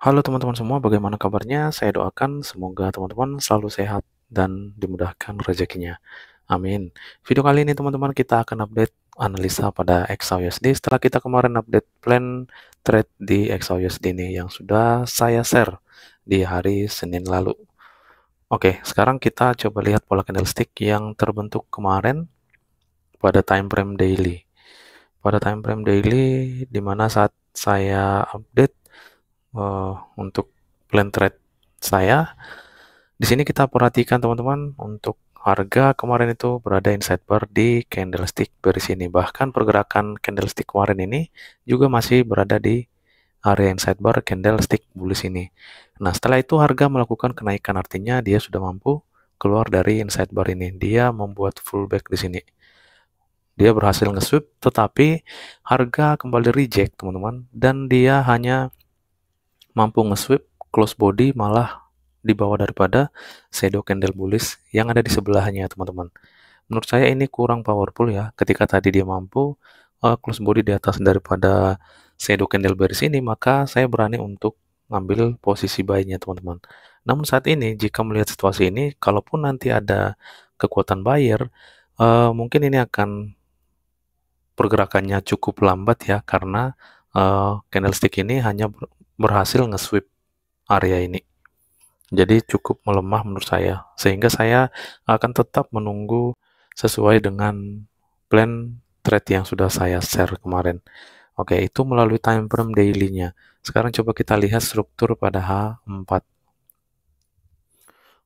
Halo teman-teman semua, bagaimana kabarnya? Saya doakan semoga teman-teman selalu sehat dan dimudahkan rezekinya. Amin. Video kali ini teman-teman kita akan update analisa pada XAUSD setelah kita kemarin update plan trade di XAUSD ini yang sudah saya share di hari Senin lalu. Oke, sekarang kita coba lihat pola candlestick yang terbentuk kemarin pada time frame daily. Pada time frame daily di saat saya update uh, untuk plan trade saya. Di sini kita perhatikan teman-teman untuk harga kemarin itu berada inside bar di candlestick dari sini. Bahkan pergerakan candlestick kemarin ini juga masih berada di area inside bar candlestick bullish ini. Nah, setelah itu harga melakukan kenaikan artinya dia sudah mampu keluar dari inside bar ini. Dia membuat fullback di sini. Dia berhasil nge-sweep tetapi harga kembali reject, teman-teman, dan dia hanya mampu nge-sweep close body malah di bawah daripada shadow candle bullish yang ada di sebelahnya teman-teman menurut saya ini kurang powerful ya ketika tadi dia mampu uh, close body di atas daripada shadow candle bearish ini maka saya berani untuk ngambil posisi buy-nya teman-teman. Namun saat ini jika melihat situasi ini, kalaupun nanti ada kekuatan buyer, uh, mungkin ini akan pergerakannya cukup lambat ya karena uh, candlestick ini hanya berhasil nge-sweep area ini. Jadi cukup melemah menurut saya. Sehingga saya akan tetap menunggu sesuai dengan plan trade yang sudah saya share kemarin. Oke, itu melalui time frame daily-nya. Sekarang coba kita lihat struktur pada H4.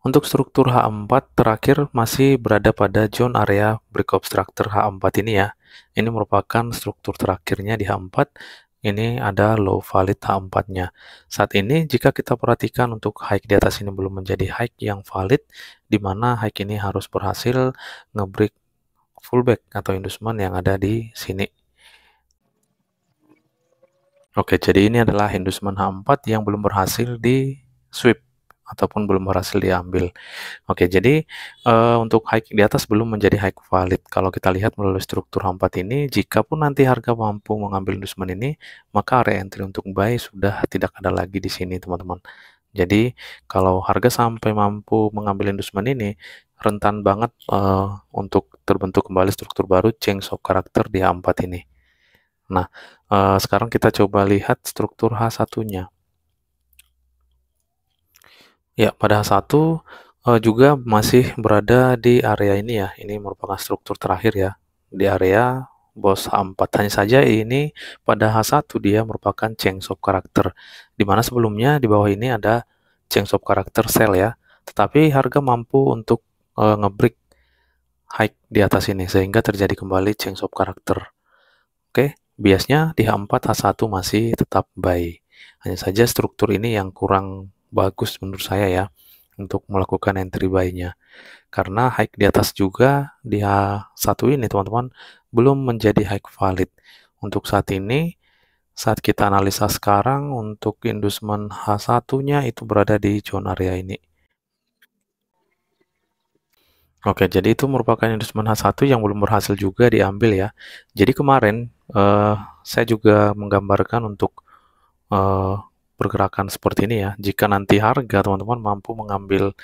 Untuk struktur H4 terakhir masih berada pada zone area break obstructor H4 ini ya. Ini merupakan struktur terakhirnya di H4 ini ada low valid H4-nya. Saat ini jika kita perhatikan untuk high di atas ini belum menjadi high yang valid, di mana high ini harus berhasil ngebreak fullback atau inducement yang ada di sini. Oke, jadi ini adalah inducement H4 yang belum berhasil di sweep ataupun belum berhasil diambil. Oke, jadi uh, untuk high di atas belum menjadi high valid. Kalau kita lihat melalui struktur h 4 ini, jika pun nanti harga mampu mengambil endorsement ini, maka area entry untuk buy sudah tidak ada lagi di sini, teman-teman. Jadi, kalau harga sampai mampu mengambil endorsement ini, rentan banget uh, untuk terbentuk kembali struktur baru change of karakter di h 4 ini. Nah, uh, sekarang kita coba lihat struktur H1-nya. Ya, pada satu eh, juga masih berada di area ini ya. Ini merupakan struktur terakhir ya di area bos H4. Hanya saja ini pada H1 dia merupakan change of karakter. Dimana sebelumnya di bawah ini ada change of karakter sell ya. Tetapi harga mampu untuk uh, nge-break high di atas ini sehingga terjadi kembali change of karakter. Oke, biasanya di H4 H1 masih tetap buy. Hanya saja struktur ini yang kurang bagus menurut saya ya untuk melakukan entry buy-nya. Karena high di atas juga di H1 ini teman-teman belum menjadi high valid. Untuk saat ini saat kita analisa sekarang untuk inducement H1-nya itu berada di zona area ini. Oke, jadi itu merupakan inducement H1 yang belum berhasil juga diambil ya. Jadi kemarin eh, saya juga menggambarkan untuk eh, pergerakan seperti ini ya. Jika nanti harga teman-teman mampu mengambil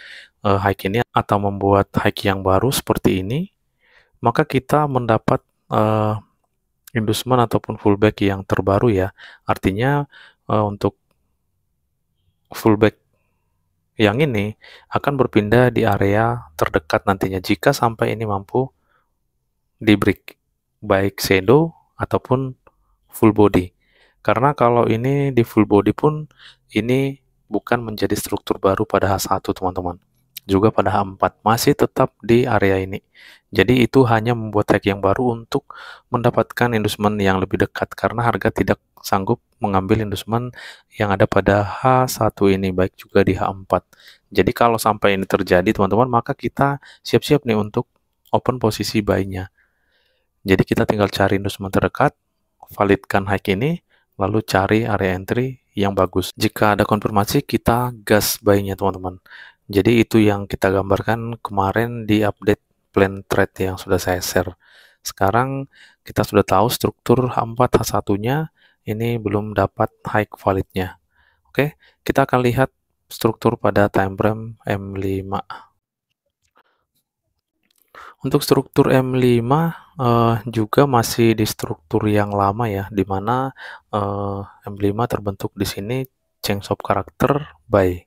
uh, hike ini atau membuat hike yang baru seperti ini, maka kita mendapat uh, inducement ataupun fullback yang terbaru ya. Artinya uh, untuk fullback yang ini akan berpindah di area terdekat nantinya jika sampai ini mampu di break baik shadow ataupun full body. Karena kalau ini di full body pun ini bukan menjadi struktur baru pada H1 teman-teman. Juga pada H4 masih tetap di area ini. Jadi itu hanya membuat tag yang baru untuk mendapatkan inducement yang lebih dekat karena harga tidak sanggup mengambil inducement yang ada pada H1 ini baik juga di H4. Jadi kalau sampai ini terjadi teman-teman maka kita siap-siap nih untuk open posisi buy-nya. Jadi kita tinggal cari inducement terdekat, validkan high ini, lalu cari area entry yang bagus. Jika ada konfirmasi, kita gas buy-nya teman-teman. Jadi itu yang kita gambarkan kemarin di update plan trade yang sudah saya share. Sekarang kita sudah tahu struktur H4 H1-nya ini belum dapat high validnya. Oke, kita akan lihat struktur pada time frame M5. Untuk struktur M5, uh, eh, juga masih di struktur yang lama ya, di mana, uh, eh, M5 terbentuk di sini change of character by.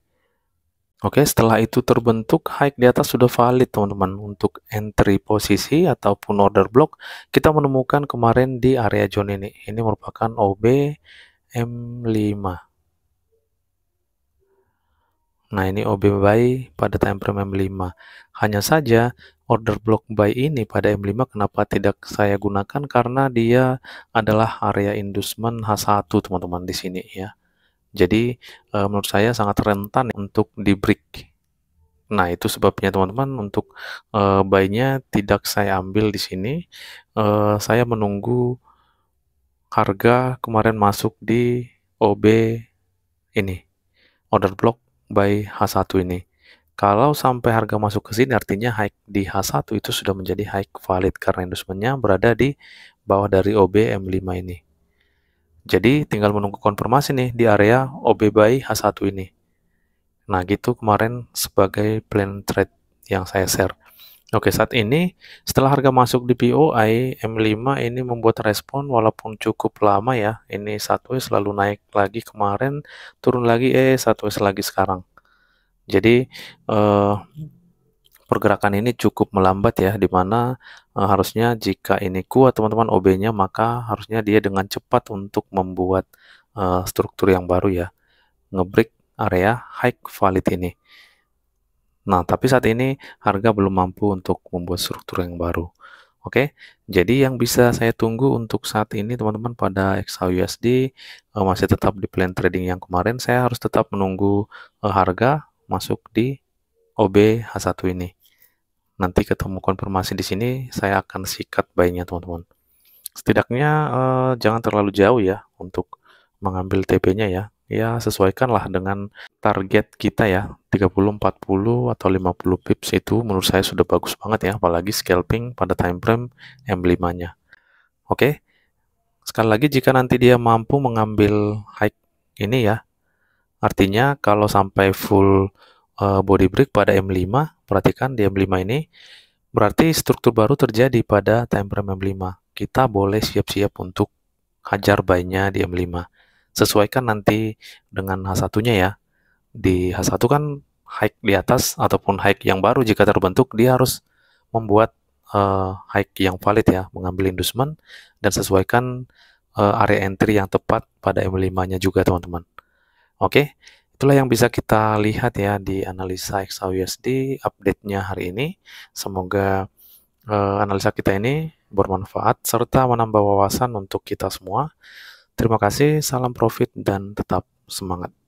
Oke, setelah itu terbentuk, high di atas sudah valid teman-teman. Untuk entry posisi ataupun order block, kita menemukan kemarin di area zone ini. Ini merupakan OB M5. Nah, ini OB buy pada time frame M5. Hanya saja order block buy ini pada M5 kenapa tidak saya gunakan karena dia adalah area inducement H1 teman-teman di sini ya. Jadi eh, menurut saya sangat rentan untuk di break. Nah, itu sebabnya teman-teman untuk eh, buy-nya tidak saya ambil di sini. Eh, saya menunggu harga kemarin masuk di OB ini. Order block by H1 ini. Kalau sampai harga masuk ke sini artinya high di H1 itu sudah menjadi high valid karena endorsementnya berada di bawah dari OB M5 ini. Jadi tinggal menunggu konfirmasi nih di area OB by H1 ini. Nah gitu kemarin sebagai plan trade yang saya share. Oke, saat ini setelah harga masuk di POI, e, M5 ini membuat respon walaupun cukup lama ya. Ini satu selalu naik lagi kemarin, turun lagi, eh satu lagi sekarang. Jadi eh, pergerakan ini cukup melambat ya, dimana eh, harusnya jika ini kuat teman-teman OB-nya, maka harusnya dia dengan cepat untuk membuat eh, struktur yang baru ya. Ngebreak area high valid ini. Nah, tapi saat ini harga belum mampu untuk membuat struktur yang baru. Oke, jadi yang bisa saya tunggu untuk saat ini teman-teman pada XAUUSD uh, eh, masih tetap di plan trading yang kemarin. Saya harus tetap menunggu uh, harga masuk di OB H1 ini. Nanti ketemu konfirmasi di sini, saya akan sikat bayinya teman-teman. Setidaknya uh, jangan terlalu jauh ya untuk mengambil TP-nya ya ya sesuaikanlah dengan target kita ya 30, 40 atau 50 pips itu menurut saya sudah bagus banget ya apalagi scalping pada time frame M5-nya. Oke. Sekali lagi jika nanti dia mampu mengambil high ini ya. Artinya kalau sampai full uh, body break pada M5, perhatikan di M5 ini berarti struktur baru terjadi pada time frame M5. Kita boleh siap-siap untuk hajar buy-nya di M5 sesuaikan nanti dengan H1-nya ya. Di H1 kan hike di atas ataupun hike yang baru jika terbentuk dia harus membuat uh, hike yang valid ya, mengambil inducement dan sesuaikan uh, area entry yang tepat pada M5-nya juga teman-teman. Oke, itulah yang bisa kita lihat ya di analisa XAUUSD update-nya hari ini. Semoga uh, analisa kita ini bermanfaat serta menambah wawasan untuk kita semua. Terima kasih, salam profit, dan tetap semangat.